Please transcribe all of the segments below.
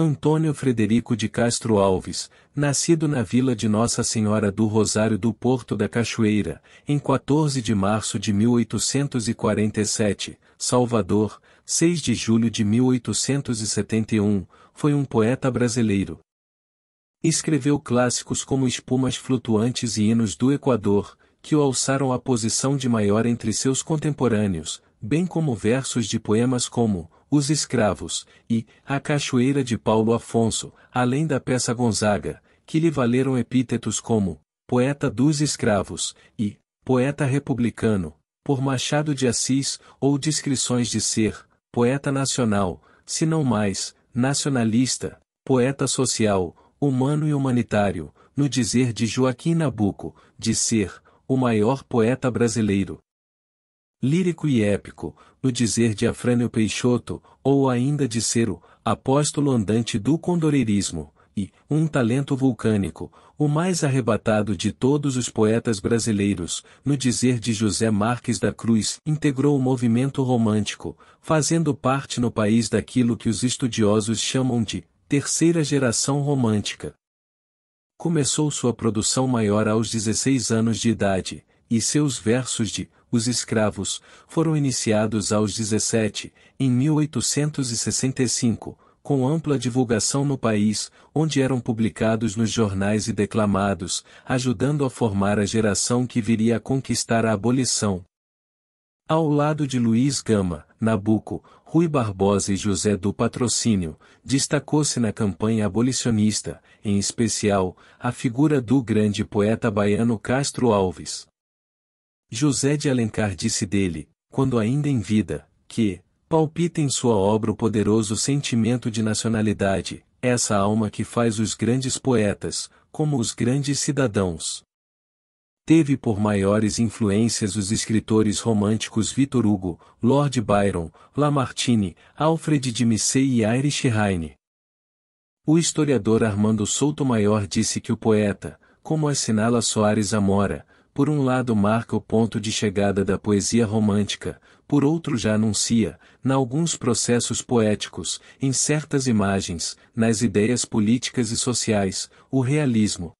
Antônio Frederico de Castro Alves, nascido na vila de Nossa Senhora do Rosário do Porto da Cachoeira, em 14 de março de 1847, Salvador, 6 de julho de 1871, foi um poeta brasileiro. Escreveu clássicos como Espumas Flutuantes e Hinos do Equador, que o alçaram à posição de maior entre seus contemporâneos, bem como versos de poemas como os Escravos, e A Cachoeira de Paulo Afonso, além da peça Gonzaga, que lhe valeram epítetos como Poeta dos Escravos e Poeta Republicano, por Machado de Assis, ou descrições de ser Poeta Nacional, se não mais, nacionalista, poeta social, humano e humanitário, no dizer de Joaquim Nabuco, de ser o maior poeta brasileiro, lírico e épico, no dizer de Afrânio Peixoto, ou ainda de o apóstolo andante do condoreirismo, e, um talento vulcânico, o mais arrebatado de todos os poetas brasileiros, no dizer de José Marques da Cruz, integrou o movimento romântico, fazendo parte no país daquilo que os estudiosos chamam de terceira geração romântica. Começou sua produção maior aos 16 anos de idade, e seus versos de os escravos, foram iniciados aos 17, em 1865, com ampla divulgação no país, onde eram publicados nos jornais e declamados, ajudando a formar a geração que viria a conquistar a abolição. Ao lado de Luiz Gama, Nabuco, Rui Barbosa e José do Patrocínio, destacou-se na campanha abolicionista, em especial, a figura do grande poeta baiano Castro Alves. José de Alencar disse dele, quando ainda em vida, que, palpita em sua obra o poderoso sentimento de nacionalidade, essa alma que faz os grandes poetas, como os grandes cidadãos. Teve por maiores influências os escritores românticos Victor Hugo, Lord Byron, Lamartine, Alfred de Musset e Irish Heine. O historiador Armando Souto Maior disse que o poeta, como assinala Soares Amora, por um lado marca o ponto de chegada da poesia romântica, por outro já anuncia, em alguns processos poéticos, em certas imagens, nas ideias políticas e sociais, o realismo.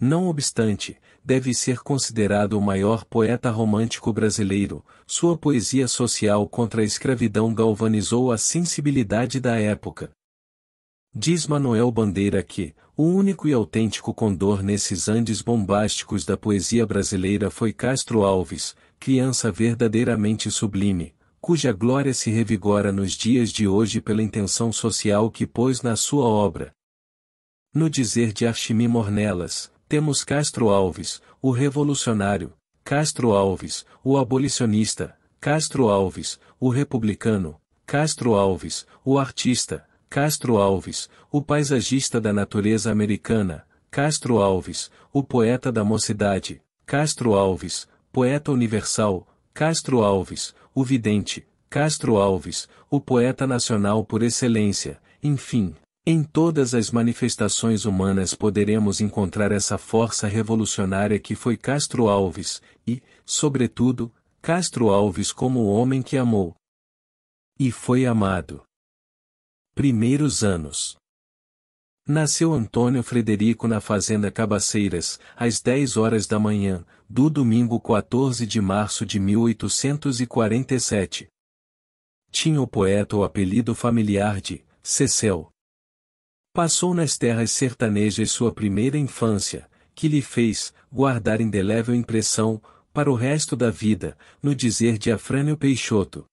Não obstante, deve ser considerado o maior poeta romântico brasileiro, sua poesia social contra a escravidão galvanizou a sensibilidade da época. Diz Manuel Bandeira que, o único e autêntico condor nesses Andes bombásticos da poesia brasileira foi Castro Alves, criança verdadeiramente sublime, cuja glória se revigora nos dias de hoje pela intenção social que pôs na sua obra. No dizer de Archimi Mornelas, temos Castro Alves, o revolucionário, Castro Alves, o abolicionista, Castro Alves, o republicano, Castro Alves, o artista, Castro Alves, o paisagista da natureza americana, Castro Alves, o poeta da mocidade, Castro Alves, poeta universal, Castro Alves, o vidente, Castro Alves, o poeta nacional por excelência, enfim, em todas as manifestações humanas poderemos encontrar essa força revolucionária que foi Castro Alves, e, sobretudo, Castro Alves como o homem que amou. E foi amado. Primeiros anos. Nasceu Antônio Frederico na Fazenda Cabaceiras, às 10 horas da manhã, do domingo 14 de março de 1847. Tinha o poeta o apelido familiar de Cecel. Passou nas terras sertanejas sua primeira infância, que lhe fez guardar indelével impressão, para o resto da vida, no dizer de Afrânio Peixoto.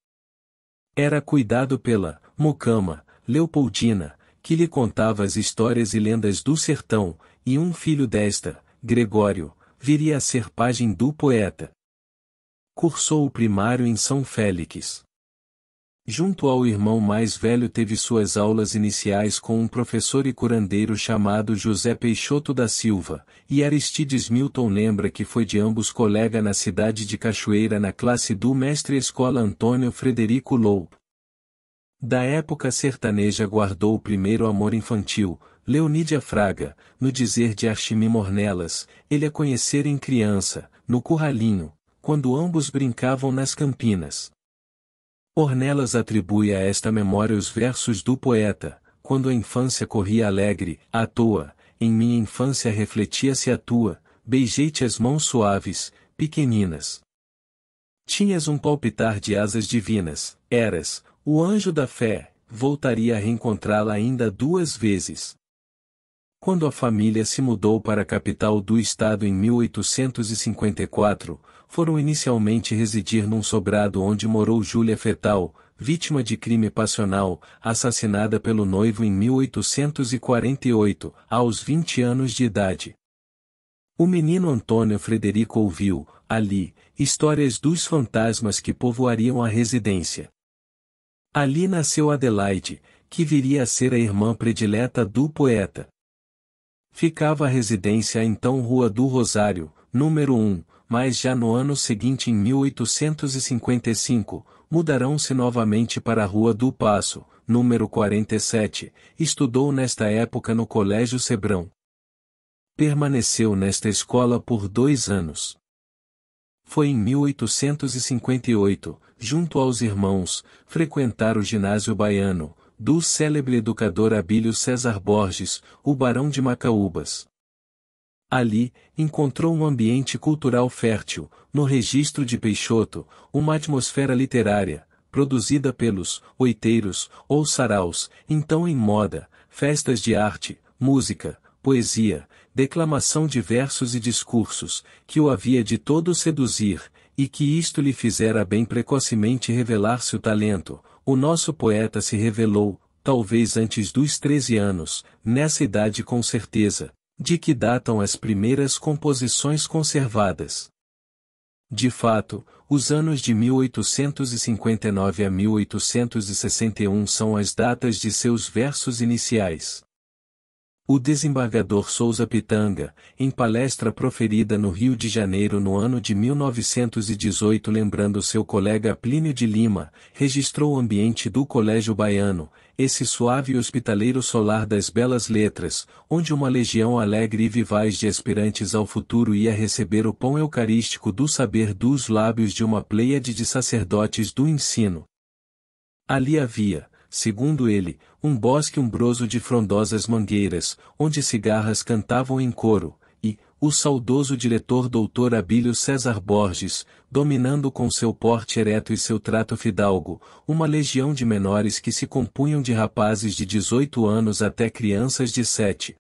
Era cuidado pela mucama, Leopoldina, que lhe contava as histórias e lendas do sertão, e um filho desta, Gregório, viria a ser pajem do poeta. Cursou o primário em São Félix. Junto ao irmão mais velho teve suas aulas iniciais com um professor e curandeiro chamado José Peixoto da Silva, e Aristides Milton lembra que foi de ambos colega na cidade de Cachoeira na classe do mestre escola Antônio Frederico Loup. Da época sertaneja guardou o primeiro amor infantil, Leonídia Fraga, no dizer de Archimi Mornelas, ele a conhecer em criança, no curralinho, quando ambos brincavam nas campinas. Ornelas atribui a esta memória os versos do poeta, quando a infância corria alegre, à toa, em minha infância refletia-se a tua, beijei-te as mãos suaves, pequeninas. Tinhas um palpitar de asas divinas, eras, o anjo da fé voltaria a reencontrá-la ainda duas vezes. Quando a família se mudou para a capital do estado em 1854, foram inicialmente residir num sobrado onde morou Júlia Fetal, vítima de crime passional, assassinada pelo noivo em 1848, aos 20 anos de idade. O menino Antônio Frederico ouviu, ali, histórias dos fantasmas que povoariam a residência. Ali nasceu Adelaide, que viria a ser a irmã predileta do poeta. Ficava a residência então Rua do Rosário, número 1, mas já no ano seguinte em 1855, mudarão-se novamente para a Rua do Passo, número 47, estudou nesta época no Colégio Sebrão. Permaneceu nesta escola por dois anos. Foi em 1858, junto aos irmãos, frequentar o ginásio baiano, do célebre educador Abílio César Borges, o Barão de Macaúbas. Ali, encontrou um ambiente cultural fértil, no registro de Peixoto, uma atmosfera literária, produzida pelos oiteiros ou saraus, então em moda, festas de arte, música, poesia, declamação de versos e discursos, que o havia de todo seduzir, e que isto lhe fizera bem precocemente revelar-se o talento, o nosso poeta se revelou, talvez antes dos treze anos, nessa idade com certeza, de que datam as primeiras composições conservadas. De fato, os anos de 1859 a 1861 são as datas de seus versos iniciais. O desembargador Souza Pitanga, em palestra proferida no Rio de Janeiro no ano de 1918 lembrando seu colega Plínio de Lima, registrou o ambiente do Colégio Baiano, esse suave e hospitaleiro solar das belas letras, onde uma legião alegre e vivaz de aspirantes ao futuro ia receber o pão eucarístico do saber dos lábios de uma pleiade de sacerdotes do ensino. Ali havia, segundo ele, um bosque umbroso de frondosas mangueiras, onde cigarras cantavam em coro, e, o saudoso diretor doutor Abílio César Borges, dominando com seu porte ereto e seu trato fidalgo, uma legião de menores que se compunham de rapazes de 18 anos até crianças de 7.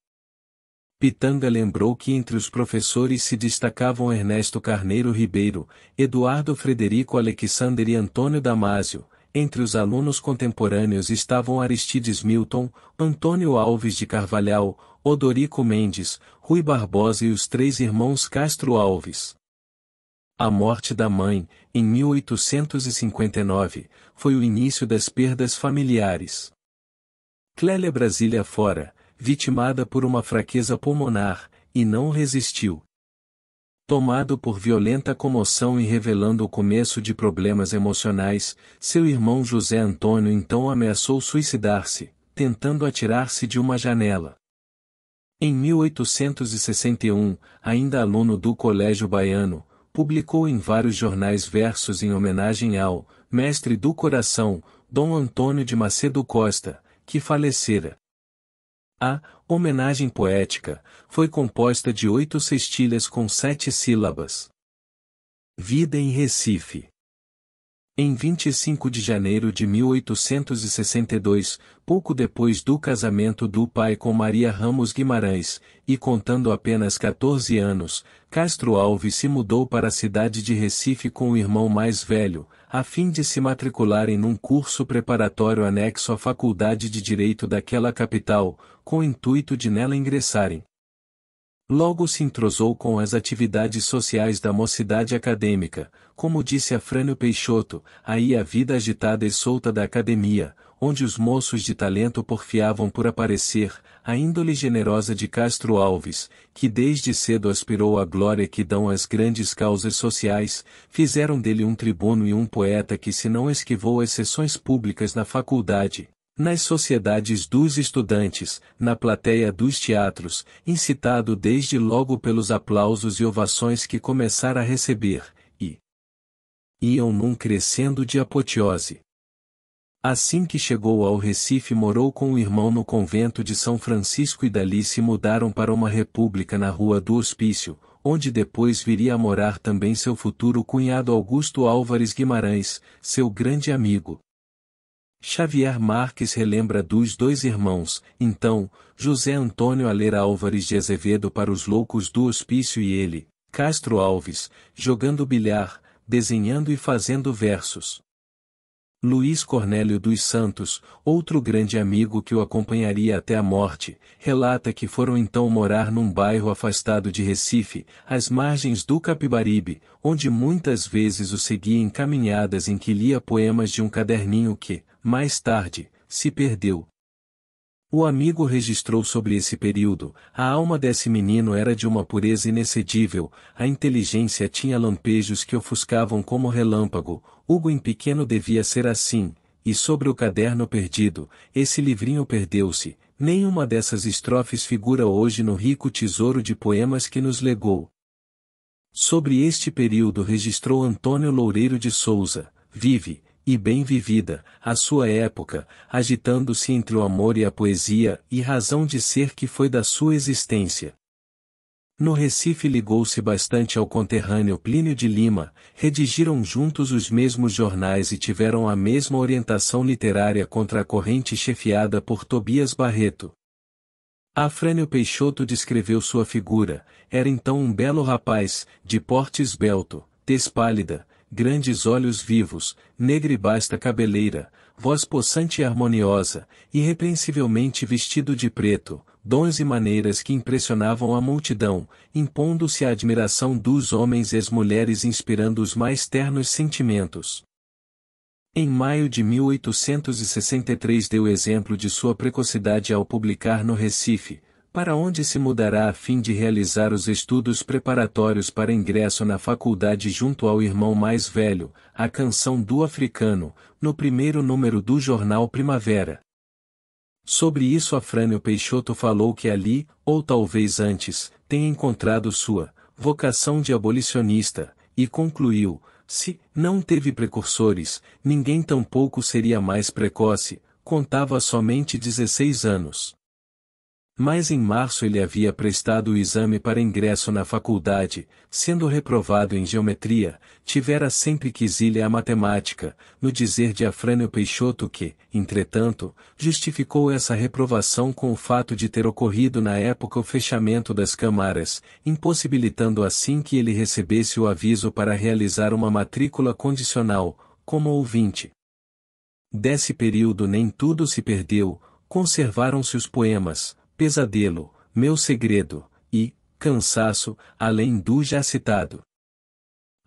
Pitanga lembrou que entre os professores se destacavam Ernesto Carneiro Ribeiro, Eduardo Frederico Alexander e Antônio Damásio, entre os alunos contemporâneos estavam Aristides Milton, Antônio Alves de Carvalhal, Odorico Mendes, Rui Barbosa e os três irmãos Castro Alves. A morte da mãe, em 1859, foi o início das perdas familiares. Clélia Brasília fora, vitimada por uma fraqueza pulmonar, e não resistiu, Tomado por violenta comoção e revelando o começo de problemas emocionais, seu irmão José Antônio então ameaçou suicidar-se, tentando atirar-se de uma janela. Em 1861, ainda aluno do Colégio Baiano, publicou em vários jornais versos em homenagem ao mestre do coração, Dom Antônio de Macedo Costa, que falecera. A Homenagem poética, foi composta de oito sextilhas com sete sílabas. Vida em Recife. Em 25 de janeiro de 1862, pouco depois do casamento do pai com Maria Ramos Guimarães, e contando apenas 14 anos, Castro Alves se mudou para a cidade de Recife com o irmão mais velho, a fim de se matricularem num curso preparatório anexo à Faculdade de Direito daquela capital, com o intuito de nela ingressarem. Logo se entrosou com as atividades sociais da mocidade acadêmica, como disse Afrânio Peixoto, aí a vida agitada e solta da academia, onde os moços de talento porfiavam por aparecer, a índole generosa de Castro Alves, que desde cedo aspirou à glória que dão às grandes causas sociais, fizeram dele um tribuno e um poeta que se não esquivou às sessões públicas na faculdade, nas sociedades dos estudantes, na plateia dos teatros, incitado desde logo pelos aplausos e ovações que começara a receber, e iam num crescendo de apoteose. Assim que chegou ao Recife morou com o irmão no convento de São Francisco e dali se mudaram para uma república na Rua do Hospício, onde depois viria a morar também seu futuro cunhado Augusto Álvares Guimarães, seu grande amigo. Xavier Marques relembra dos dois irmãos, então, José Antônio ler Álvares de Azevedo para os loucos do hospício e ele, Castro Alves, jogando bilhar, desenhando e fazendo versos. Luiz Cornélio dos Santos, outro grande amigo que o acompanharia até a morte, relata que foram então morar num bairro afastado de Recife, às margens do Capibaribe, onde muitas vezes o seguia em caminhadas em que lia poemas de um caderninho que, mais tarde, se perdeu, o amigo registrou sobre esse período, a alma desse menino era de uma pureza inexcedível, a inteligência tinha lampejos que ofuscavam como relâmpago, Hugo em pequeno devia ser assim, e sobre o caderno perdido, esse livrinho perdeu-se, nenhuma dessas estrofes figura hoje no rico tesouro de poemas que nos legou. Sobre este período registrou Antônio Loureiro de Souza, vive, e bem vivida, a sua época, agitando-se entre o amor e a poesia e razão de ser que foi da sua existência. No Recife ligou-se bastante ao conterrâneo Plínio de Lima, redigiram juntos os mesmos jornais e tiveram a mesma orientação literária contra a corrente chefiada por Tobias Barreto. Afrânio Peixoto descreveu sua figura, era então um belo rapaz, de porte esbelto, tez pálida, grandes olhos vivos, negra e basta cabeleira, voz possante e harmoniosa, irrepreensivelmente vestido de preto, dons e maneiras que impressionavam a multidão, impondo-se à admiração dos homens e as mulheres inspirando os mais ternos sentimentos. Em maio de 1863 deu exemplo de sua precocidade ao publicar no Recife, para onde se mudará a fim de realizar os estudos preparatórios para ingresso na faculdade junto ao irmão mais velho, a canção do africano, no primeiro número do jornal Primavera. Sobre isso Afrânio Peixoto falou que ali, ou talvez antes, tenha encontrado sua vocação de abolicionista, e concluiu, se não teve precursores, ninguém tampouco seria mais precoce, contava somente 16 anos mas em março ele havia prestado o exame para ingresso na faculdade, sendo reprovado em geometria, tivera sempre quesilha a matemática, no dizer de Afrânio Peixoto que, entretanto, justificou essa reprovação com o fato de ter ocorrido na época o fechamento das câmaras, impossibilitando assim que ele recebesse o aviso para realizar uma matrícula condicional, como ouvinte. Desse período nem tudo se perdeu, conservaram-se os poemas, pesadelo, meu segredo, e, cansaço, além do já citado.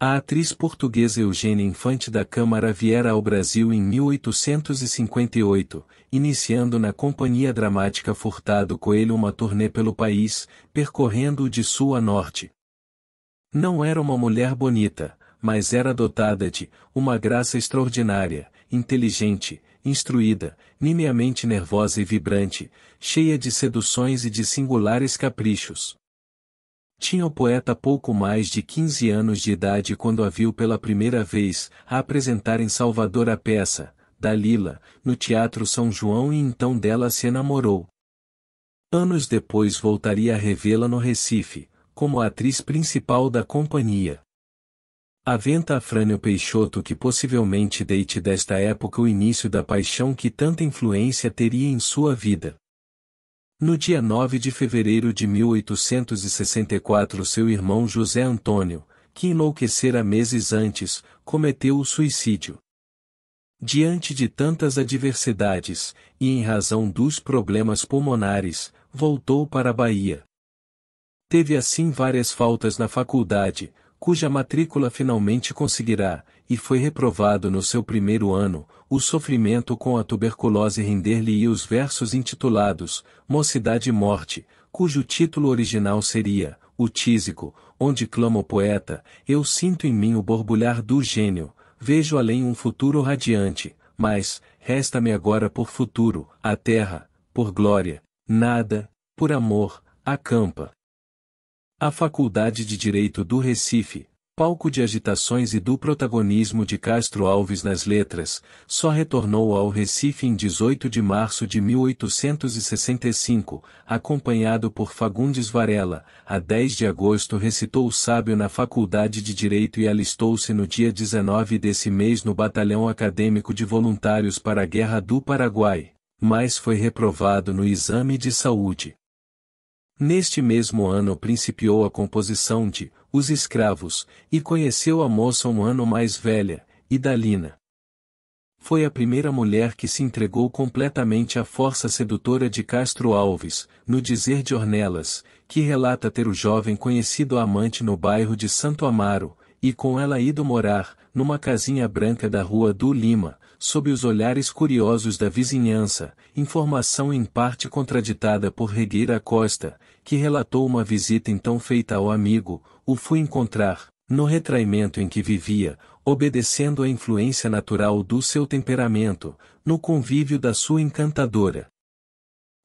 A atriz portuguesa Eugênia Infante da Câmara viera ao Brasil em 1858, iniciando na Companhia Dramática Furtado Coelho uma turnê pelo país, percorrendo-o de sul a norte. Não era uma mulher bonita, mas era dotada de uma graça extraordinária, inteligente, instruída, nimiamente nervosa e vibrante, cheia de seduções e de singulares caprichos. Tinha o poeta pouco mais de 15 anos de idade quando a viu pela primeira vez, a apresentar em Salvador a peça, Dalila, no Teatro São João e então dela se enamorou. Anos depois voltaria a revê-la no Recife, como a atriz principal da companhia. Aventa a Frânio Peixoto que possivelmente deite desta época o início da paixão que tanta influência teria em sua vida. No dia 9 de fevereiro de 1864 seu irmão José Antônio, que enlouquecera meses antes, cometeu o suicídio. Diante de tantas adversidades, e em razão dos problemas pulmonares, voltou para a Bahia. Teve assim várias faltas na faculdade, cuja matrícula finalmente conseguirá, e foi reprovado no seu primeiro ano, o sofrimento com a tuberculose render-lhe os versos intitulados Mocidade e Morte, cujo título original seria O Tísico, onde clama o poeta, eu sinto em mim o borbulhar do gênio, vejo além um futuro radiante, mas, resta-me agora por futuro, a terra, por glória, nada, por amor, a campa. A Faculdade de Direito do Recife, palco de agitações e do protagonismo de Castro Alves nas letras, só retornou ao Recife em 18 de março de 1865, acompanhado por Fagundes Varela, a 10 de agosto recitou o sábio na Faculdade de Direito e alistou-se no dia 19 desse mês no Batalhão Acadêmico de Voluntários para a Guerra do Paraguai, mas foi reprovado no exame de saúde. Neste mesmo ano principiou a composição de Os Escravos, e conheceu a moça um ano mais velha, Idalina. Foi a primeira mulher que se entregou completamente à força sedutora de Castro Alves, no dizer de Ornelas, que relata ter o jovem conhecido a amante no bairro de Santo Amaro, e com ela ido morar, numa casinha branca da rua do Lima, sob os olhares curiosos da vizinhança, informação em parte contraditada por Regueira Costa, que relatou uma visita então feita ao amigo, o fui encontrar, no retraimento em que vivia, obedecendo à influência natural do seu temperamento, no convívio da sua encantadora.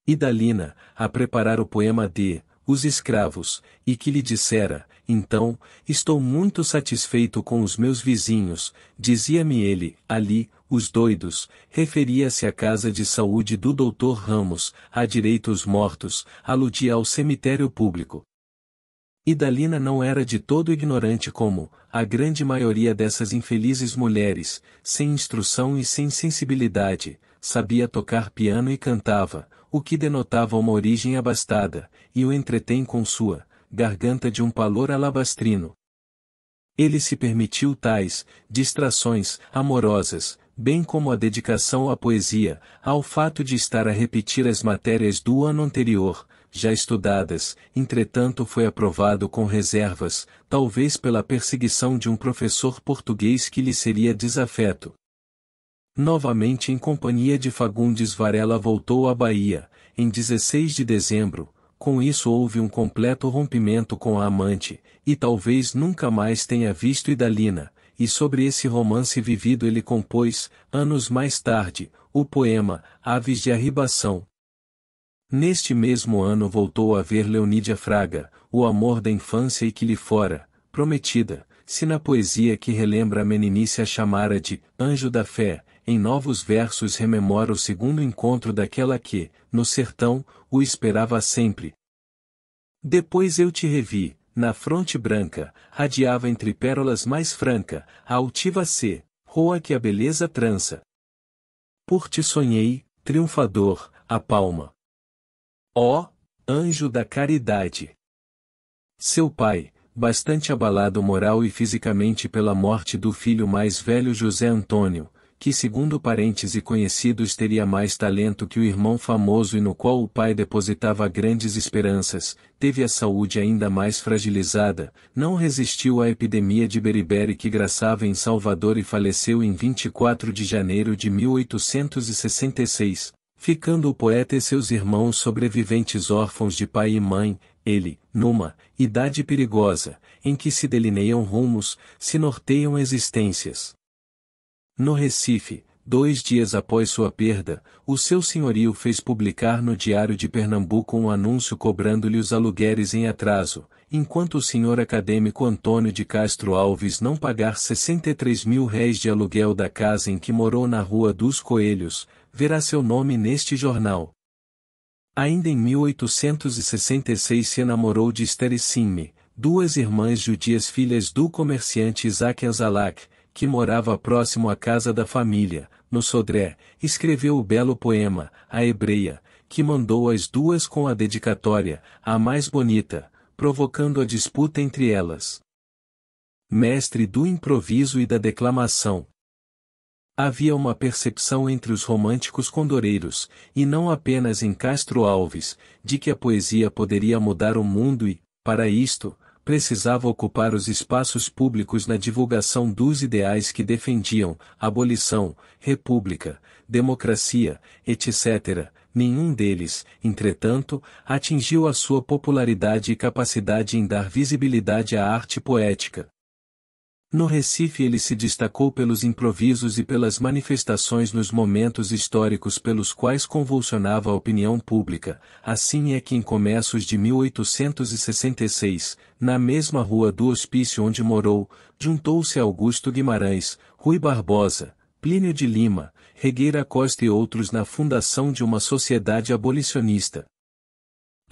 Idalina, a preparar o poema de Os Escravos, e que lhe dissera, então, estou muito satisfeito com os meus vizinhos, dizia-me ele, ali, os doidos, referia-se à casa de saúde do Dr. Ramos, a direitos os mortos, aludia ao cemitério público. Idalina não era de todo ignorante como, a grande maioria dessas infelizes mulheres, sem instrução e sem sensibilidade, sabia tocar piano e cantava, o que denotava uma origem abastada, e o entretém com sua garganta de um palor alabastrino. Ele se permitiu tais distrações amorosas, bem como a dedicação à poesia, ao fato de estar a repetir as matérias do ano anterior, já estudadas, entretanto foi aprovado com reservas, talvez pela perseguição de um professor português que lhe seria desafeto. Novamente em companhia de Fagundes Varela voltou à Bahia, em 16 de dezembro, com isso houve um completo rompimento com a amante, e talvez nunca mais tenha visto Idalina, e sobre esse romance vivido ele compôs, anos mais tarde, o poema Aves de Arribação. Neste mesmo ano voltou a ver Leonídia Fraga, o amor da infância e que lhe fora, prometida, se na poesia que relembra a meninice a chamara de Anjo da Fé, em novos versos rememora o segundo encontro daquela que, no sertão, o esperava sempre. Depois eu te revi, na fronte branca, radiava entre pérolas mais franca, a altiva C, roa que a beleza trança. Por ti sonhei, triunfador, a palma. Ó, oh, anjo da caridade! Seu pai, bastante abalado moral e fisicamente pela morte do filho mais velho José Antônio, que segundo parentes e conhecidos teria mais talento que o irmão famoso e no qual o pai depositava grandes esperanças, teve a saúde ainda mais fragilizada, não resistiu à epidemia de beriberi que graçava em Salvador e faleceu em 24 de janeiro de 1866, ficando o poeta e seus irmãos sobreviventes órfãos de pai e mãe, ele, numa idade perigosa, em que se delineiam rumos, se norteiam existências. No Recife, dois dias após sua perda, o seu senhorio fez publicar no Diário de Pernambuco um anúncio cobrando-lhe os aluguéis em atraso, enquanto o senhor acadêmico Antônio de Castro Alves não pagar 63 mil réis de aluguel da casa em que morou na Rua dos Coelhos, verá seu nome neste jornal. Ainda em 1866 se enamorou de Simme, duas irmãs judias filhas do comerciante Isaac Azalak, que morava próximo à casa da família, no Sodré, escreveu o belo poema, A Hebreia, que mandou as duas com a dedicatória, a mais bonita, provocando a disputa entre elas. Mestre do improviso e da declamação. Havia uma percepção entre os românticos condoreiros, e não apenas em Castro Alves, de que a poesia poderia mudar o mundo e, para isto, precisava ocupar os espaços públicos na divulgação dos ideais que defendiam, abolição, república, democracia, etc. Nenhum deles, entretanto, atingiu a sua popularidade e capacidade em dar visibilidade à arte poética, no Recife ele se destacou pelos improvisos e pelas manifestações nos momentos históricos pelos quais convulsionava a opinião pública, assim é que em começos de 1866, na mesma rua do hospício onde morou, juntou-se Augusto Guimarães, Rui Barbosa, Plínio de Lima, Regueira Costa e outros na fundação de uma sociedade abolicionista,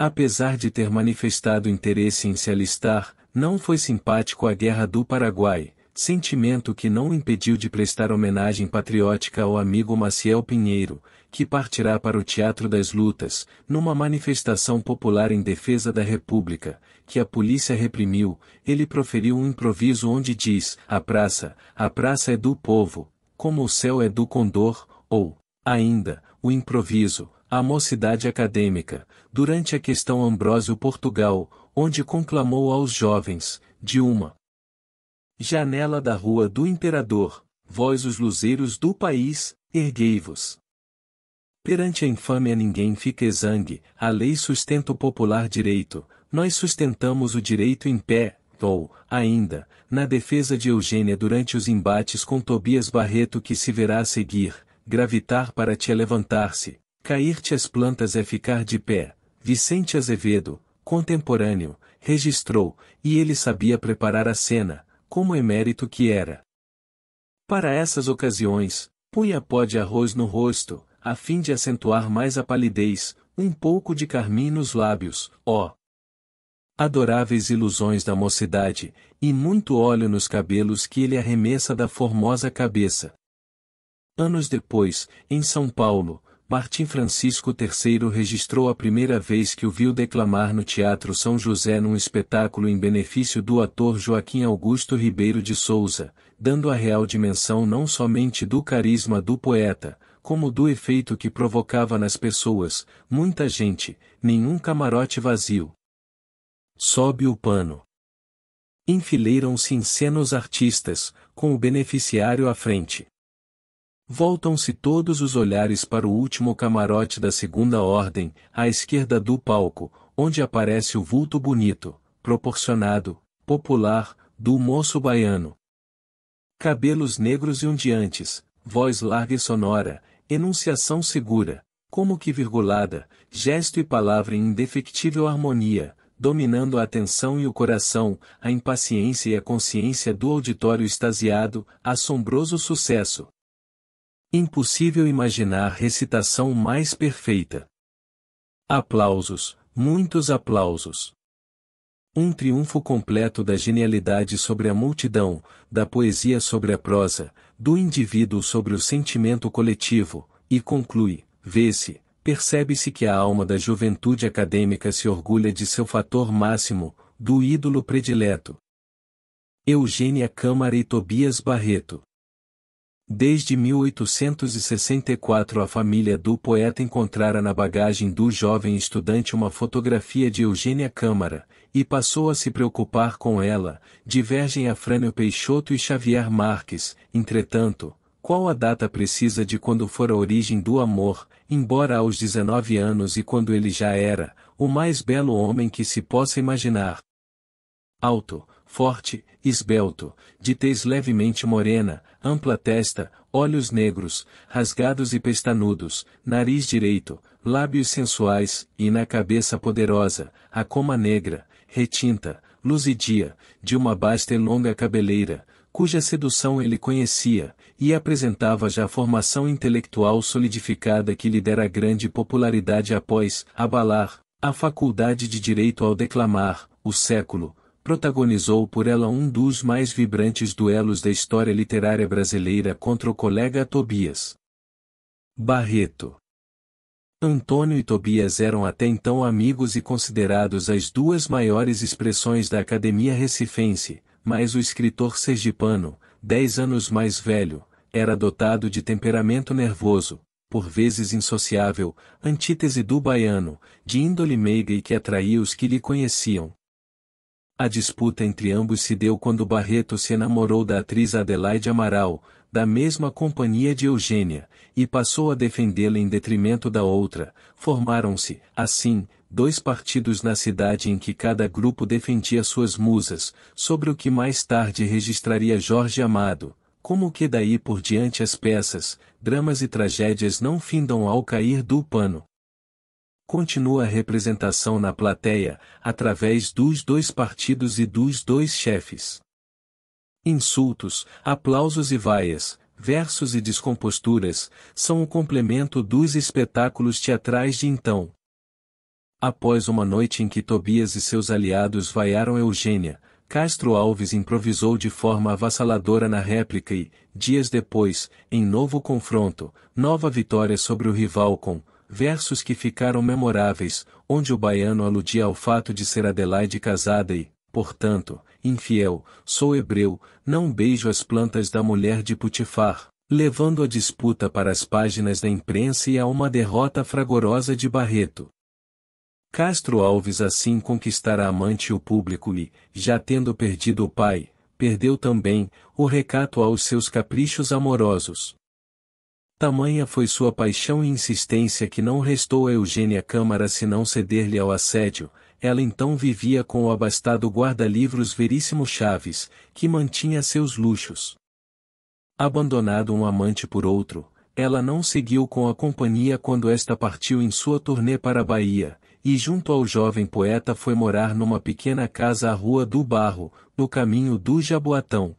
Apesar de ter manifestado interesse em se alistar, não foi simpático à Guerra do Paraguai, sentimento que não o impediu de prestar homenagem patriótica ao amigo Maciel Pinheiro, que partirá para o Teatro das Lutas, numa manifestação popular em defesa da República, que a polícia reprimiu, ele proferiu um improviso onde diz, a praça, a praça é do povo, como o céu é do condor, ou, ainda, o improviso, a mocidade acadêmica, durante a questão Ambrósio Portugal, onde conclamou aos jovens, de uma janela da rua do imperador, vós os luzeiros do país, erguei-vos. Perante a infâmia ninguém fica exangue, a lei sustenta o popular direito, nós sustentamos o direito em pé, ou, ainda, na defesa de Eugênia durante os embates com Tobias Barreto que se verá a seguir, gravitar para te levantar-se, Cair-te as plantas é ficar de pé. Vicente Azevedo, contemporâneo, registrou, e ele sabia preparar a cena, como emérito é que era. Para essas ocasiões, punha pó de arroz no rosto, a fim de acentuar mais a palidez, um pouco de carmim nos lábios, ó. Adoráveis ilusões da mocidade, e muito óleo nos cabelos que ele arremessa da formosa cabeça. Anos depois, em São Paulo, Martim Francisco III registrou a primeira vez que o viu declamar no Teatro São José num espetáculo em benefício do ator Joaquim Augusto Ribeiro de Souza, dando a real dimensão não somente do carisma do poeta, como do efeito que provocava nas pessoas, muita gente, nenhum camarote vazio. Sobe o pano. Enfileiram-se em cena os artistas, com o beneficiário à frente. Voltam-se todos os olhares para o último camarote da segunda ordem, à esquerda do palco, onde aparece o vulto bonito, proporcionado, popular, do moço baiano. Cabelos negros e ondeantes, voz larga e sonora, enunciação segura, como que virgulada, gesto e palavra em indefectível harmonia, dominando a atenção e o coração, a impaciência e a consciência do auditório extasiado, assombroso sucesso, Impossível imaginar recitação mais perfeita. Aplausos, muitos aplausos. Um triunfo completo da genialidade sobre a multidão, da poesia sobre a prosa, do indivíduo sobre o sentimento coletivo, e conclui, vê-se, percebe-se que a alma da juventude acadêmica se orgulha de seu fator máximo, do ídolo predileto. Eugênia Câmara e Tobias Barreto. Desde 1864 a família do poeta encontrara na bagagem do jovem estudante uma fotografia de Eugênia Câmara, e passou a se preocupar com ela, divergem a Frânio Peixoto e Xavier Marques, entretanto, qual a data precisa de quando for a origem do amor, embora aos 19 anos e quando ele já era, o mais belo homem que se possa imaginar. Alto, forte, esbelto, de tez levemente morena, ampla testa, olhos negros, rasgados e pestanudos, nariz direito, lábios sensuais, e na cabeça poderosa, a coma negra, retinta, luzidia, de uma basta e longa cabeleira, cuja sedução ele conhecia, e apresentava já a formação intelectual solidificada que lhe dera grande popularidade após abalar a faculdade de direito ao declamar, o século, protagonizou por ela um dos mais vibrantes duelos da história literária brasileira contra o colega Tobias Barreto. Antônio e Tobias eram até então amigos e considerados as duas maiores expressões da academia recifense, mas o escritor sergipano, dez anos mais velho, era dotado de temperamento nervoso, por vezes insociável, antítese do baiano, de índole meiga e que atraía os que lhe conheciam, a disputa entre ambos se deu quando Barreto se enamorou da atriz Adelaide Amaral, da mesma companhia de Eugênia, e passou a defendê-la em detrimento da outra. Formaram-se, assim, dois partidos na cidade em que cada grupo defendia suas musas, sobre o que mais tarde registraria Jorge Amado. Como que daí por diante as peças, dramas e tragédias não findam ao cair do pano, continua a representação na plateia, através dos dois partidos e dos dois chefes. Insultos, aplausos e vaias, versos e descomposturas, são o complemento dos espetáculos teatrais de então. Após uma noite em que Tobias e seus aliados vaiaram Eugênia, Castro Alves improvisou de forma avassaladora na réplica e, dias depois, em novo confronto, nova vitória sobre o rival com versos que ficaram memoráveis, onde o baiano aludia ao fato de ser Adelaide casada e, portanto, infiel, sou hebreu, não beijo as plantas da mulher de Putifar, levando a disputa para as páginas da imprensa e a uma derrota fragorosa de Barreto. Castro Alves assim conquistara a amante e o público e, já tendo perdido o pai, perdeu também o recato aos seus caprichos amorosos. Tamanha foi sua paixão e insistência que não restou a Eugênia Câmara senão ceder-lhe ao assédio, ela então vivia com o abastado guarda-livros Veríssimo Chaves, que mantinha seus luxos. Abandonado um amante por outro, ela não seguiu com a companhia quando esta partiu em sua turnê para a Bahia, e junto ao jovem poeta foi morar numa pequena casa à Rua do Barro, no caminho do Jaboatão.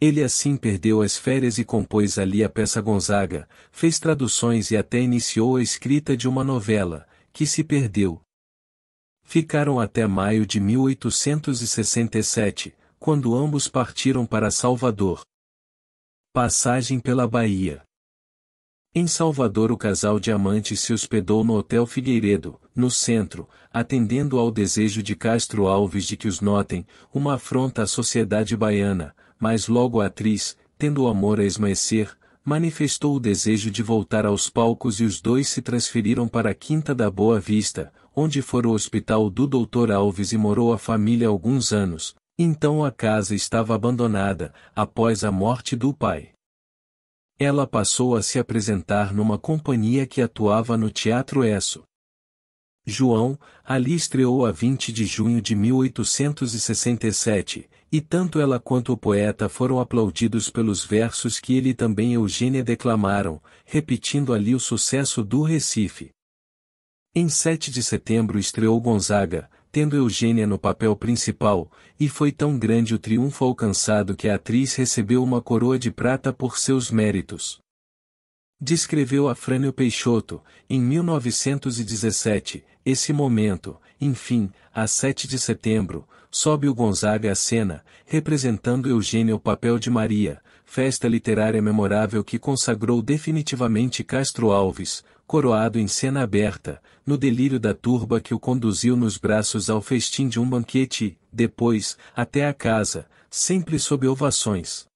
Ele assim perdeu as férias e compôs ali a peça Gonzaga, fez traduções e até iniciou a escrita de uma novela, que se perdeu. Ficaram até maio de 1867, quando ambos partiram para Salvador. Passagem pela Bahia. Em Salvador, o casal de amantes se hospedou no Hotel Figueiredo, no centro, atendendo ao desejo de Castro Alves de que os notem, uma afronta à sociedade baiana, mas logo a atriz, tendo o amor a esmaecer, manifestou o desejo de voltar aos palcos e os dois se transferiram para a Quinta da Boa Vista, onde fora o hospital do Dr. Alves e morou a família alguns anos, então a casa estava abandonada, após a morte do pai. Ela passou a se apresentar numa companhia que atuava no Teatro Esso, João, ali estreou a 20 de junho de 1867, e tanto ela quanto o poeta foram aplaudidos pelos versos que ele e também Eugênia declamaram, repetindo ali o sucesso do Recife. Em 7 de setembro estreou Gonzaga, tendo Eugênia no papel principal, e foi tão grande o triunfo alcançado que a atriz recebeu uma coroa de prata por seus méritos. Descreveu Afrânio Peixoto, em 1917, esse momento, enfim, a 7 de setembro, sobe o Gonzaga à cena, representando Eugênia o papel de Maria, festa literária memorável que consagrou definitivamente Castro Alves, coroado em cena aberta, no delírio da turba que o conduziu nos braços ao festim de um banquete, depois, até a casa, sempre sob ovações.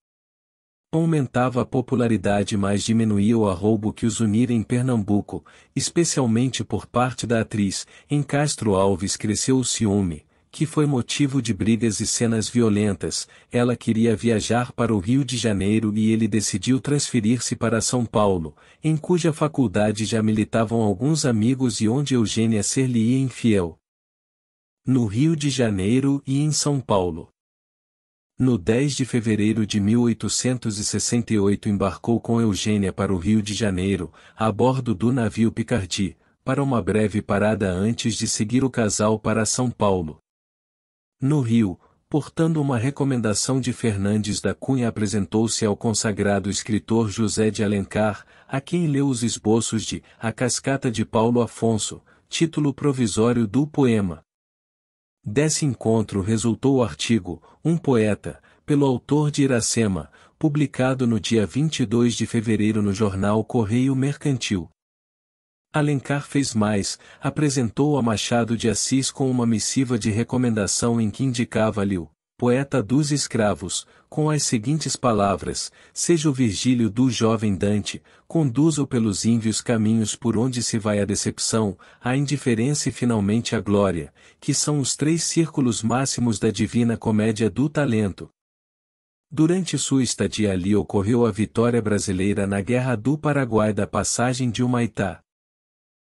Aumentava a popularidade mas diminuía o arroubo que os unira em Pernambuco, especialmente por parte da atriz, em Castro Alves cresceu o ciúme, que foi motivo de brigas e cenas violentas, ela queria viajar para o Rio de Janeiro e ele decidiu transferir-se para São Paulo, em cuja faculdade já militavam alguns amigos e onde Eugênia ser-lhe-ia infiel. No Rio de Janeiro e em São Paulo. No 10 de fevereiro de 1868 embarcou com Eugênia para o Rio de Janeiro, a bordo do navio Picardi, para uma breve parada antes de seguir o casal para São Paulo. No Rio, portando uma recomendação de Fernandes da Cunha apresentou-se ao consagrado escritor José de Alencar, a quem leu os esboços de A Cascata de Paulo Afonso, título provisório do poema. Desse encontro resultou o artigo Um Poeta, pelo autor de Iracema, publicado no dia 22 de fevereiro no jornal Correio Mercantil. Alencar fez mais, apresentou a Machado de Assis com uma missiva de recomendação em que indicava-lhe o poeta dos escravos, com as seguintes palavras: Seja o Virgílio do jovem Dante, conduzo pelos ínvios caminhos por onde se vai a decepção, a indiferença e finalmente a glória, que são os três círculos máximos da divina comédia do talento. Durante sua estadia ali ocorreu a vitória brasileira na Guerra do Paraguai da passagem de Humaitá.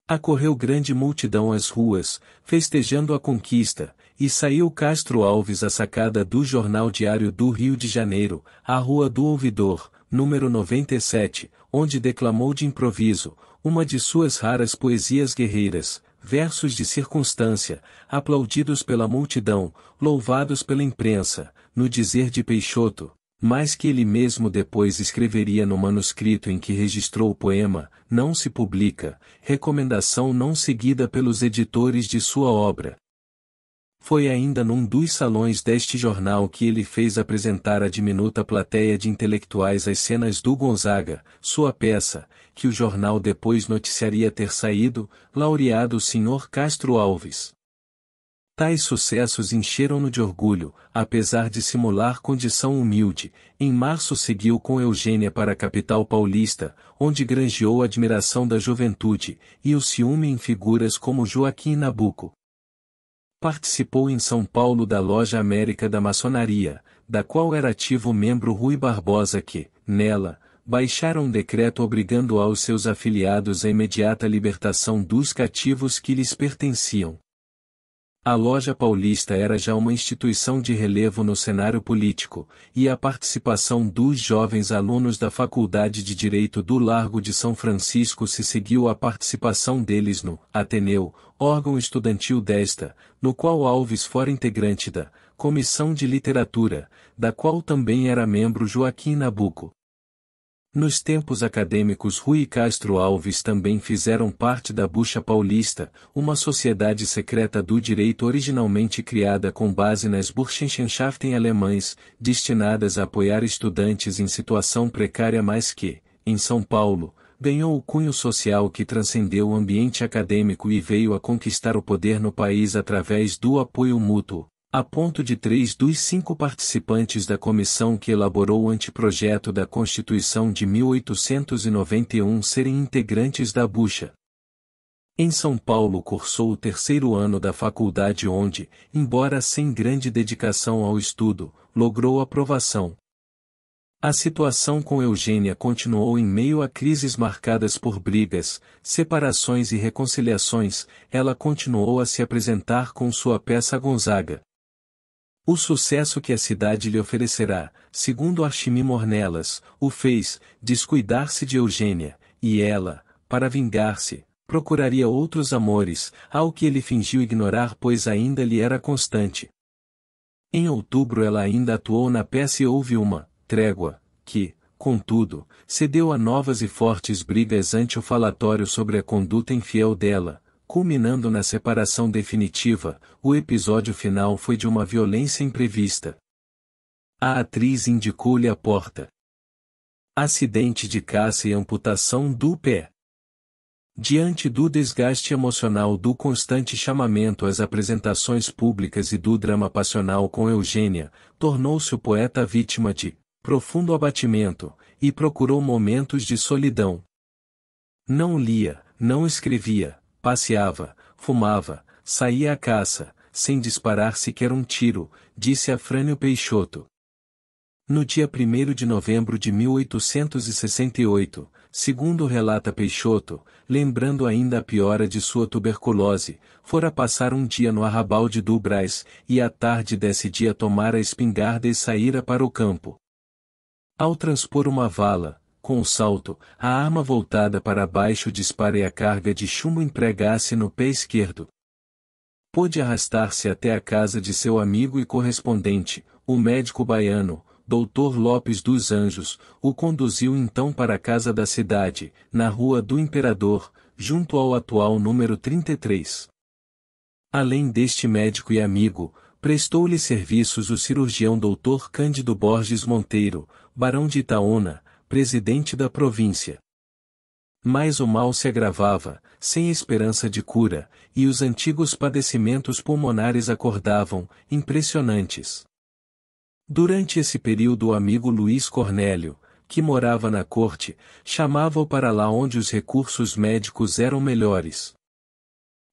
Acorreu grande multidão às ruas, festejando a conquista, e saiu Castro Alves à sacada do Jornal Diário do Rio de Janeiro, à Rua do Ouvidor, número 97, onde declamou de improviso, uma de suas raras poesias guerreiras, versos de circunstância, aplaudidos pela multidão, louvados pela imprensa, no dizer de Peixoto, mas que ele mesmo depois escreveria no manuscrito em que registrou o poema, não se publica, recomendação não seguida pelos editores de sua obra, foi ainda num dos salões deste jornal que ele fez apresentar à diminuta plateia de intelectuais as cenas do Gonzaga, sua peça, que o jornal depois noticiaria ter saído, laureado o Sr. Castro Alves. Tais sucessos encheram-no de orgulho, apesar de simular condição humilde. Em março seguiu com Eugênia para a capital paulista, onde granjeou a admiração da juventude, e o ciúme em figuras como Joaquim Nabuco, Participou em São Paulo da Loja América da Maçonaria, da qual era ativo membro Rui Barbosa que, nela, baixaram um decreto obrigando aos seus afiliados a imediata libertação dos cativos que lhes pertenciam. A loja paulista era já uma instituição de relevo no cenário político, e a participação dos jovens alunos da Faculdade de Direito do Largo de São Francisco se seguiu à participação deles no Ateneu, órgão estudantil desta, no qual Alves fora integrante da Comissão de Literatura, da qual também era membro Joaquim Nabuco. Nos tempos acadêmicos Rui e Castro Alves também fizeram parte da Bucha Paulista, uma sociedade secreta do direito originalmente criada com base nas Burschenschaften alemães, destinadas a apoiar estudantes em situação precária mais que, em São Paulo, ganhou o cunho social que transcendeu o ambiente acadêmico e veio a conquistar o poder no país através do apoio mútuo, a ponto de três dos cinco participantes da comissão que elaborou o anteprojeto da Constituição de 1891 serem integrantes da bucha. Em São Paulo cursou o terceiro ano da faculdade onde, embora sem grande dedicação ao estudo, logrou aprovação. A situação com Eugênia continuou em meio a crises marcadas por brigas, separações e reconciliações, ela continuou a se apresentar com sua peça Gonzaga. O sucesso que a cidade lhe oferecerá, segundo Archimi Mornelas, o fez, descuidar-se de Eugênia, e ela, para vingar-se, procuraria outros amores, ao que ele fingiu ignorar pois ainda lhe era constante. Em outubro ela ainda atuou na peça e houve uma trégua, que, contudo, cedeu a novas e fortes brigas ante o falatório sobre a conduta infiel dela, Culminando na separação definitiva, o episódio final foi de uma violência imprevista. A atriz indicou-lhe a porta. Acidente de caça e amputação do pé. Diante do desgaste emocional do constante chamamento às apresentações públicas e do drama passional com Eugênia, tornou-se o poeta vítima de profundo abatimento e procurou momentos de solidão. Não lia, não escrevia, passeava, fumava, saía à caça, sem disparar sequer um tiro, disse Afrânio Peixoto. No dia 1 de novembro de 1868, segundo relata Peixoto, lembrando ainda a piora de sua tuberculose, fora passar um dia no arrabalde do Brás, e à tarde desse dia tomar a espingarda e saíra para o campo. Ao transpor uma vala, com o salto, a arma voltada para baixo dispara e a carga de chumbo empregasse no pé esquerdo. Pôde arrastar-se até a casa de seu amigo e correspondente, o médico baiano, Dr. Lopes dos Anjos, o conduziu então para a casa da cidade, na Rua do Imperador, junto ao atual número 33. Além deste médico e amigo, prestou-lhe serviços o cirurgião Dr. Cândido Borges Monteiro, barão de Itaúna, presidente da província. Mas o mal se agravava, sem esperança de cura, e os antigos padecimentos pulmonares acordavam, impressionantes. Durante esse período o amigo Luiz Cornélio, que morava na corte, chamava-o para lá onde os recursos médicos eram melhores.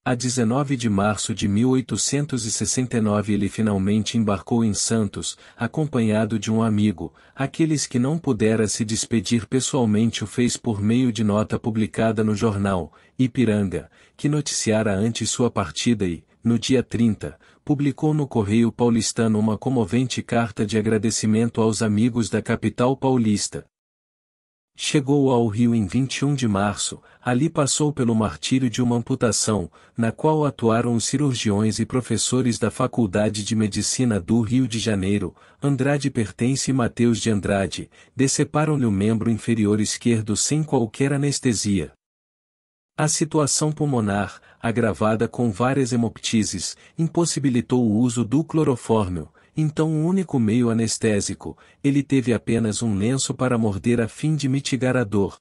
A 19 de março de 1869 ele finalmente embarcou em Santos, acompanhado de um amigo, aqueles que não pudera se despedir pessoalmente o fez por meio de nota publicada no jornal, Ipiranga, que noticiara antes sua partida e, no dia 30, publicou no Correio Paulistano uma comovente carta de agradecimento aos amigos da capital paulista, Chegou ao Rio em 21 de março, ali passou pelo martírio de uma amputação, na qual atuaram os cirurgiões e professores da Faculdade de Medicina do Rio de Janeiro, Andrade Pertence e Mateus de Andrade, deceparam-lhe o membro inferior esquerdo sem qualquer anestesia. A situação pulmonar, agravada com várias hemoptises, impossibilitou o uso do clorofórmio, então o um único meio anestésico, ele teve apenas um lenço para morder a fim de mitigar a dor.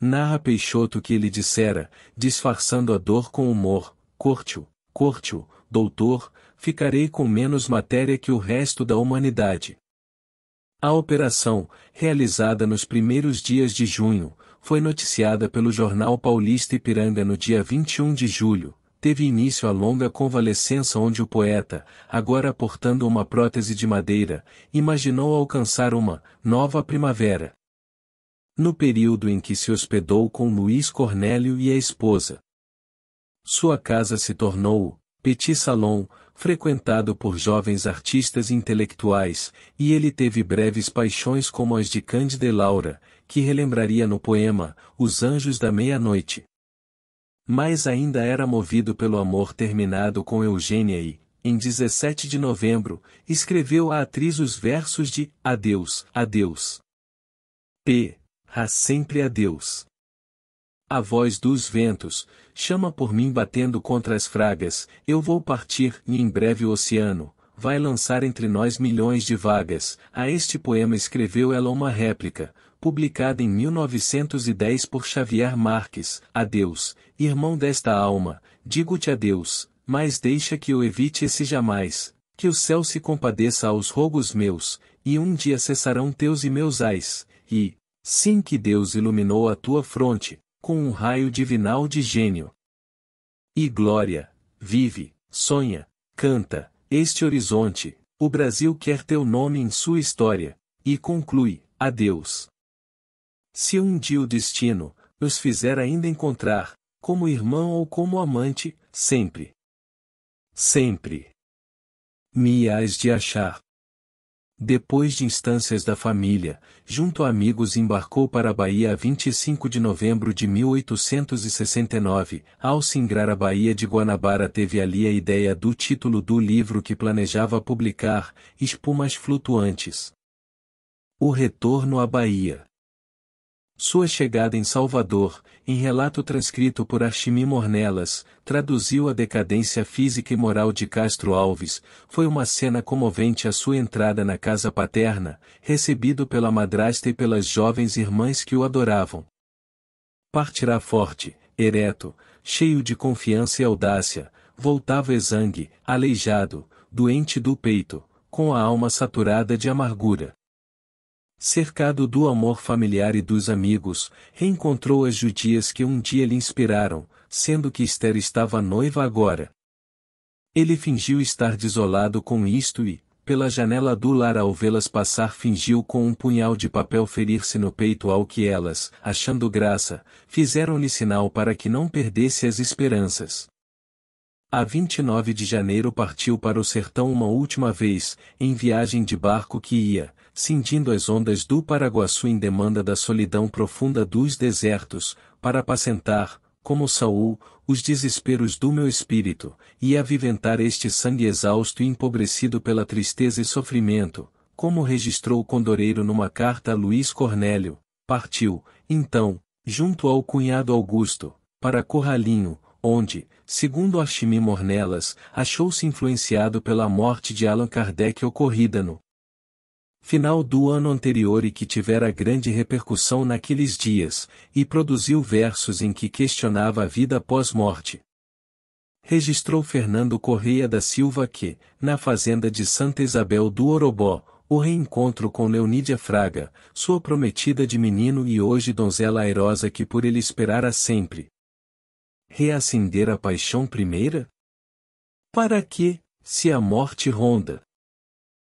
Narra Peixoto que ele dissera, disfarçando a dor com humor, corte-o, corte-o, doutor, ficarei com menos matéria que o resto da humanidade. A operação, realizada nos primeiros dias de junho, foi noticiada pelo jornal paulista Ipiranga no dia 21 de julho, teve início a longa convalescença onde o poeta, agora portando uma prótese de madeira, imaginou alcançar uma nova primavera. No período em que se hospedou com Luiz Cornélio e a esposa, sua casa se tornou petit salon, frequentado por jovens artistas intelectuais, e ele teve breves paixões como as de Cândida e Laura, que relembraria no poema Os Anjos da Meia-Noite. Mas ainda era movido pelo amor terminado com Eugênia e, em 17 de novembro, escreveu à atriz os versos de Adeus, Adeus. P. Há sempre adeus. A voz dos ventos chama por mim batendo contra as fragas, eu vou partir e em breve o oceano vai lançar entre nós milhões de vagas. A este poema escreveu ela uma réplica, publicada em 1910 por Xavier Marques, Adeus, irmão desta alma, digo-te adeus, mas deixa que eu evite esse jamais, que o céu se compadeça aos rogos meus, e um dia cessarão teus e meus ais, e, sim que Deus iluminou a tua fronte, com um raio divinal de gênio. E glória, vive, sonha, canta, este horizonte, o Brasil quer teu nome em sua história, e conclui, adeus. Se um dia o destino nos fizer ainda encontrar, como irmão ou como amante, sempre. Sempre. Me hás de achar. Depois de instâncias da família, junto a amigos embarcou para a Bahia a 25 de novembro de 1869. Ao singrar a Bahia de Guanabara teve ali a ideia do título do livro que planejava publicar, Espumas Flutuantes. O Retorno à Bahia. Sua chegada em Salvador, em relato transcrito por Archimi Mornelas, traduziu a decadência física e moral de Castro Alves, foi uma cena comovente a sua entrada na casa paterna, recebido pela madrasta e pelas jovens irmãs que o adoravam. Partirá forte, ereto, cheio de confiança e audácia, voltava exangue, aleijado, doente do peito, com a alma saturada de amargura. Cercado do amor familiar e dos amigos, reencontrou as judias que um dia lhe inspiraram, sendo que Esther estava noiva agora. Ele fingiu estar desolado com isto e, pela janela do lar ao vê-las passar fingiu com um punhal de papel ferir-se no peito ao que elas, achando graça, fizeram-lhe sinal para que não perdesse as esperanças. A 29 de janeiro partiu para o sertão uma última vez, em viagem de barco que ia, cindindo as ondas do Paraguaçu em demanda da solidão profunda dos desertos, para apacentar, como Saul, os desesperos do meu espírito, e aviventar este sangue exausto e empobrecido pela tristeza e sofrimento, como registrou o condoreiro numa carta a Luiz Cornélio, partiu, então, junto ao cunhado Augusto, para Corralinho, onde, segundo Ashimi Mornelas, achou-se influenciado pela morte de Allan Kardec ocorrida no final do ano anterior e que tivera grande repercussão naqueles dias, e produziu versos em que questionava a vida pós-morte. Registrou Fernando Correia da Silva que, na fazenda de Santa Isabel do Orobó, o reencontro com Leonídia Fraga, sua prometida de menino e hoje donzela airosa que por ele esperara sempre, reacender a paixão primeira? Para que, se a morte ronda?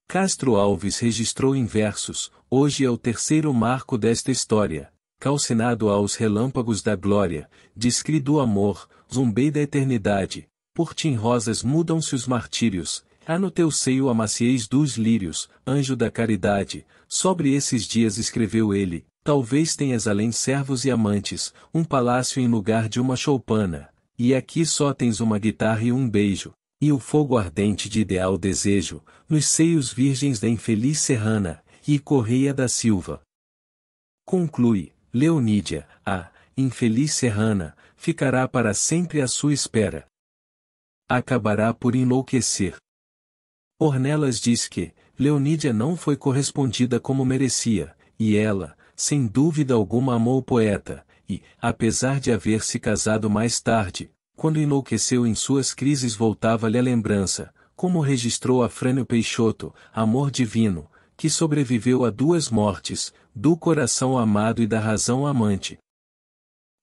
Castro Alves registrou em versos, hoje é o terceiro marco desta história, calcinado aos relâmpagos da glória, descri do amor, zumbei da eternidade, por ti em rosas mudam-se os martírios, há no teu seio a maciez dos lírios, anjo da caridade, sobre esses dias escreveu ele, Talvez tenhas além servos e amantes, um palácio em lugar de uma choupana, e aqui só tens uma guitarra e um beijo, e o fogo ardente de ideal desejo, nos seios virgens da infeliz serrana, e Correia da Silva. Conclui, Leonídia, a infeliz serrana, ficará para sempre à sua espera. Acabará por enlouquecer. Ornelas diz que, Leonídia não foi correspondida como merecia, e ela, sem dúvida alguma amou o poeta, e, apesar de haver se casado mais tarde, quando enlouqueceu em suas crises voltava-lhe a lembrança, como registrou Afrânio Peixoto, amor divino, que sobreviveu a duas mortes, do coração amado e da razão amante.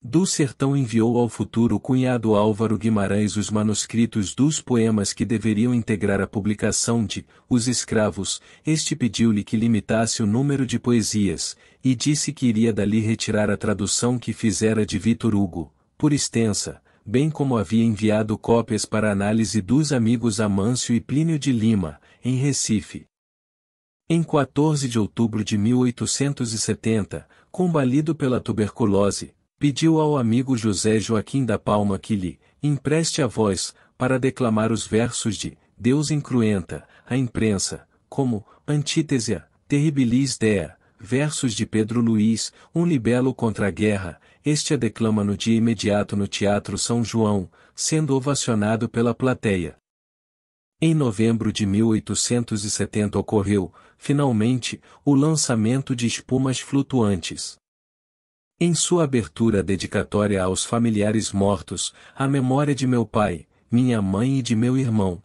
Do Sertão enviou ao futuro cunhado Álvaro Guimarães os manuscritos dos poemas que deveriam integrar a publicação de Os Escravos, este pediu-lhe que limitasse o número de poesias, e disse que iria dali retirar a tradução que fizera de Vitor Hugo, por extensa, bem como havia enviado cópias para análise dos amigos Amâncio e Plínio de Lima, em Recife. Em 14 de outubro de 1870, combalido pela tuberculose, pediu ao amigo José Joaquim da Palma que lhe empreste a voz, para declamar os versos de Deus incruenta, a imprensa, como Antítese Terribilis Dea, versos de Pedro Luiz, um libelo contra a guerra, este a é declama no dia imediato no Teatro São João, sendo ovacionado pela plateia. Em novembro de 1870 ocorreu, finalmente, o lançamento de Espumas Flutuantes. Em sua abertura dedicatória aos familiares mortos, à memória de meu pai, minha mãe e de meu irmão.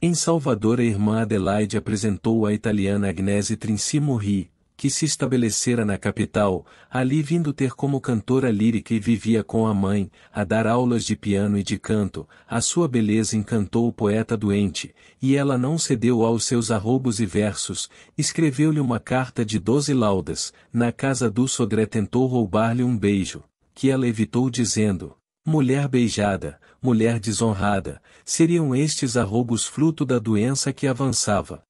Em Salvador a irmã Adelaide apresentou a italiana Agnese Trinci Morri, que se estabelecera na capital, ali vindo ter como cantora lírica e vivia com a mãe, a dar aulas de piano e de canto, a sua beleza encantou o poeta doente, e ela não cedeu aos seus arroubos e versos, escreveu-lhe uma carta de doze laudas, na casa do Sodré tentou roubar-lhe um beijo, que ela evitou dizendo, Mulher beijada, mulher desonrada, seriam estes arroubos fruto da doença que avançava.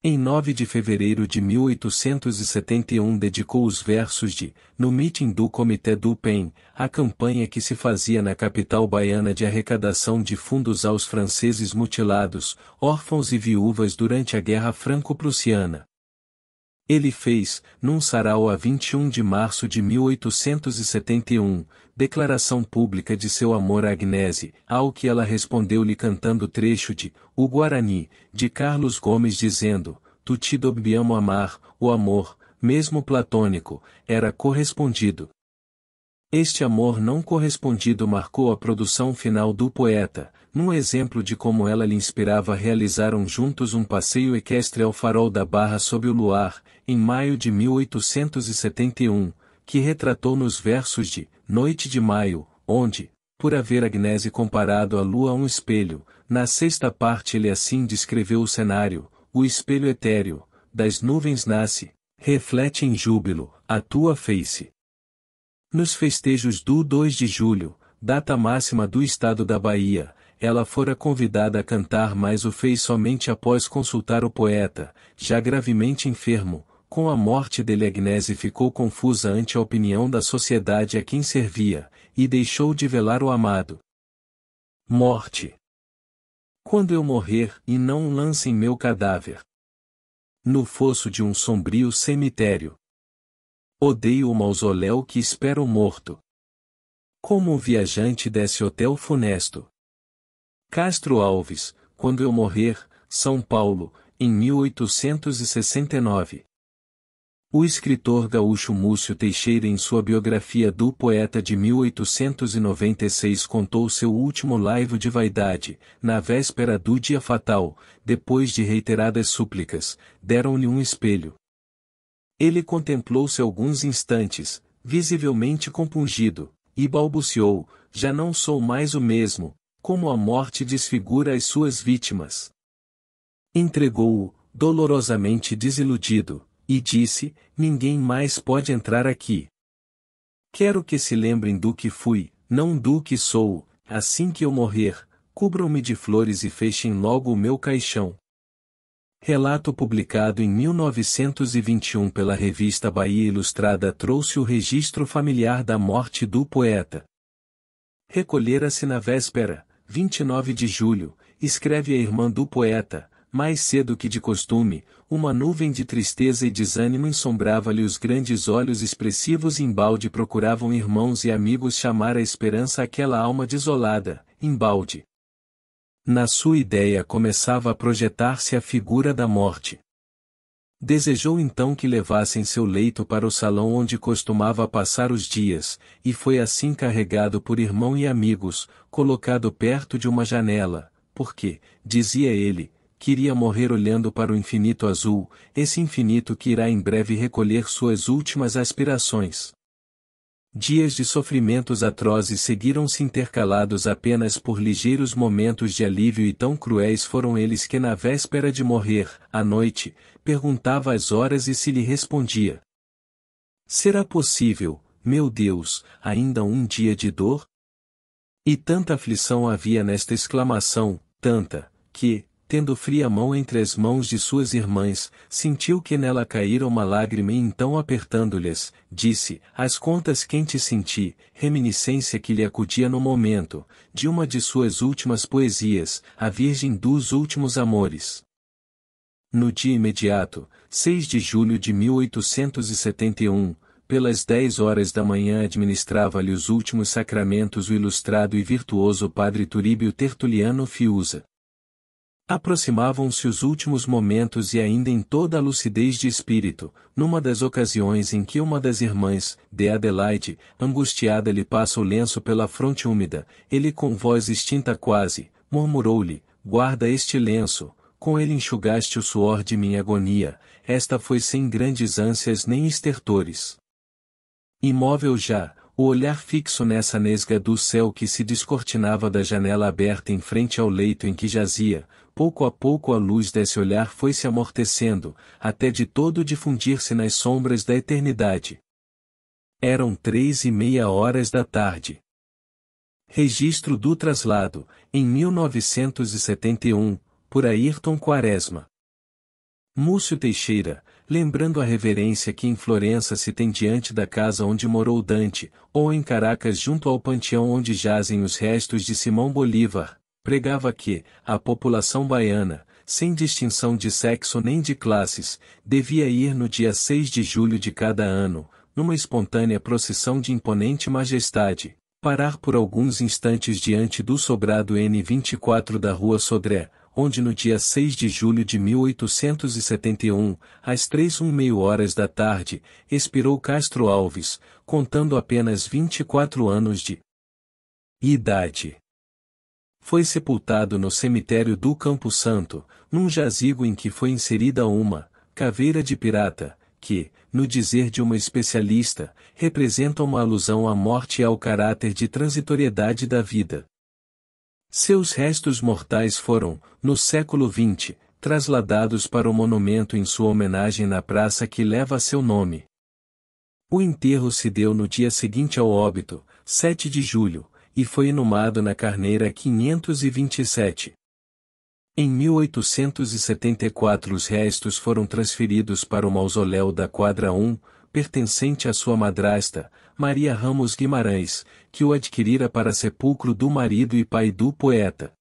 Em 9 de fevereiro de 1871 dedicou os versos de No Meeting do Comitê do PEN, a campanha que se fazia na capital baiana de arrecadação de fundos aos franceses mutilados, órfãos e viúvas durante a Guerra Franco-Prussiana. Ele fez, num sarau a 21 de março de 1871, declaração pública de seu amor a Agnese, ao que ela respondeu-lhe cantando trecho de O Guarani, de Carlos Gomes dizendo, Tu te dobbiamo amar, o amor, mesmo platônico, era correspondido. Este amor não correspondido marcou a produção final do poeta, num exemplo de como ela lhe inspirava realizaram juntos um passeio equestre ao farol da barra sob o luar, em maio de 1871, que retratou nos versos de Noite de Maio, onde, por haver Agnese comparado a lua a um espelho, na sexta parte ele assim descreveu o cenário, o espelho etéreo, das nuvens nasce, reflete em júbilo, a tua face. Nos festejos do 2 de julho, data máxima do estado da Bahia, ela fora convidada a cantar mas o fez somente após consultar o poeta, já gravemente enfermo, com a morte dele Agnese ficou confusa ante a opinião da sociedade a quem servia, e deixou de velar o amado. Morte. Quando eu morrer, e não lancem meu cadáver. No fosso de um sombrio cemitério. Odeio o mausoléu que espera o morto. Como um viajante desse hotel funesto. Castro Alves, quando eu morrer, São Paulo, em 1869. O escritor gaúcho Múcio Teixeira em sua biografia do poeta de 1896 contou seu último laivo de vaidade, na véspera do dia fatal, depois de reiteradas súplicas, deram-lhe um espelho. Ele contemplou-se alguns instantes, visivelmente compungido, e balbuciou, já não sou mais o mesmo, como a morte desfigura as suas vítimas. Entregou-o, dolorosamente desiludido, e disse: Ninguém mais pode entrar aqui. Quero que se lembrem do que fui, não do que sou, assim que eu morrer, cubram-me de flores e fechem logo o meu caixão. Relato publicado em 1921 pela revista Bahia Ilustrada trouxe o registro familiar da morte do poeta. Recolhera-se na véspera, 29 de julho, escreve a irmã do poeta, mais cedo que de costume, uma nuvem de tristeza e desânimo ensombrava-lhe os grandes olhos expressivos e embalde procuravam irmãos e amigos chamar a esperança àquela alma desolada, embalde. Na sua ideia começava a projetar-se a figura da morte. Desejou então que levassem seu leito para o salão onde costumava passar os dias, e foi assim carregado por irmão e amigos, colocado perto de uma janela, porque, dizia ele, queria morrer olhando para o infinito azul, esse infinito que irá em breve recolher suas últimas aspirações. Dias de sofrimentos atrozes seguiram-se intercalados apenas por ligeiros momentos de alívio e tão cruéis foram eles que na véspera de morrer, à noite, perguntava as horas e se lhe respondia. Será possível, meu Deus, ainda um dia de dor? E tanta aflição havia nesta exclamação, tanta, que, tendo fria mão entre as mãos de suas irmãs, sentiu que nela caíra uma lágrima e então apertando-lhes, disse, as contas quente senti, reminiscência que lhe acudia no momento, de uma de suas últimas poesias, a Virgem dos Últimos Amores. No dia imediato, 6 de julho de 1871, pelas dez horas da manhã administrava-lhe os últimos sacramentos o ilustrado e virtuoso padre Turíbio Tertuliano Fiuza, Aproximavam-se os últimos momentos e ainda em toda a lucidez de espírito, numa das ocasiões em que uma das irmãs, de Adelaide, angustiada lhe passa o lenço pela fronte úmida, ele com voz extinta quase, murmurou-lhe, guarda este lenço, com ele enxugaste o suor de minha agonia, esta foi sem grandes ânsias nem estertores. Imóvel já, o olhar fixo nessa nesga do céu que se descortinava da janela aberta em frente ao leito em que jazia, pouco a pouco a luz desse olhar foi se amortecendo, até de todo difundir-se nas sombras da eternidade. Eram três e meia horas da tarde. Registro do traslado, em 1971, por Ayrton Quaresma. Múcio Teixeira, lembrando a reverência que em Florença se tem diante da casa onde morou Dante, ou em Caracas junto ao panteão onde jazem os restos de Simão Bolívar, Pregava que, a população baiana, sem distinção de sexo nem de classes, devia ir no dia 6 de julho de cada ano, numa espontânea procissão de imponente majestade, parar por alguns instantes diante do sobrado N24 da Rua Sodré, onde no dia 6 de julho de 1871, às três e meia horas da tarde, expirou Castro Alves, contando apenas 24 anos de idade foi sepultado no cemitério do Campo Santo, num jazigo em que foi inserida uma caveira de pirata, que, no dizer de uma especialista, representa uma alusão à morte e ao caráter de transitoriedade da vida. Seus restos mortais foram, no século XX, trasladados para o monumento em sua homenagem na praça que leva seu nome. O enterro se deu no dia seguinte ao óbito, 7 de julho, e foi inumado na Carneira 527. Em 1874 os restos foram transferidos para o mausoléu da quadra 1, pertencente à sua madrasta, Maria Ramos Guimarães, que o adquirira para sepulcro do marido e pai do poeta.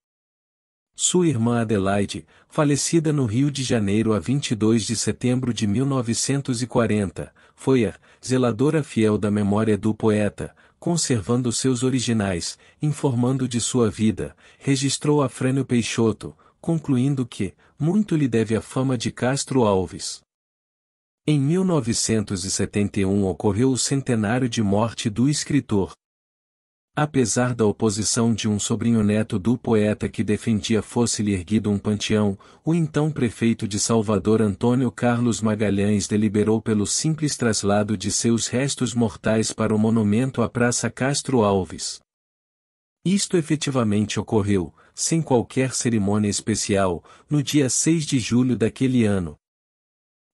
Sua irmã Adelaide, falecida no Rio de Janeiro a 22 de setembro de 1940, foi a zeladora fiel da memória do poeta, conservando seus originais, informando de sua vida, registrou a Peixoto, concluindo que, muito lhe deve a fama de Castro Alves. Em 1971 ocorreu o centenário de morte do escritor, Apesar da oposição de um sobrinho-neto do poeta que defendia fosse-lhe erguido um panteão, o então prefeito de Salvador Antônio Carlos Magalhães deliberou pelo simples traslado de seus restos mortais para o monumento à Praça Castro Alves. Isto efetivamente ocorreu, sem qualquer cerimônia especial, no dia 6 de julho daquele ano,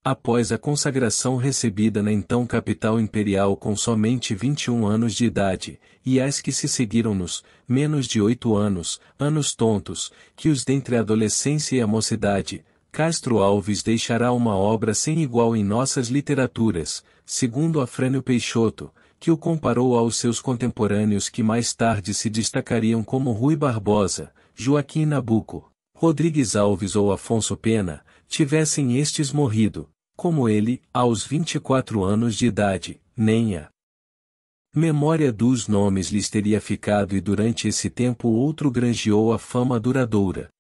após a consagração recebida na então capital imperial com somente 21 anos de idade, e as que se seguiram nos, menos de oito anos, anos tontos, que os dentre a adolescência e a mocidade, Castro Alves deixará uma obra sem igual em nossas literaturas, segundo Afrânio Peixoto, que o comparou aos seus contemporâneos que mais tarde se destacariam como Rui Barbosa, Joaquim Nabuco, Rodrigues Alves ou Afonso Pena, tivessem estes morrido, como ele, aos 24 anos de idade, nem a memória dos nomes lhes teria ficado e durante esse tempo outro grangeou a fama duradoura.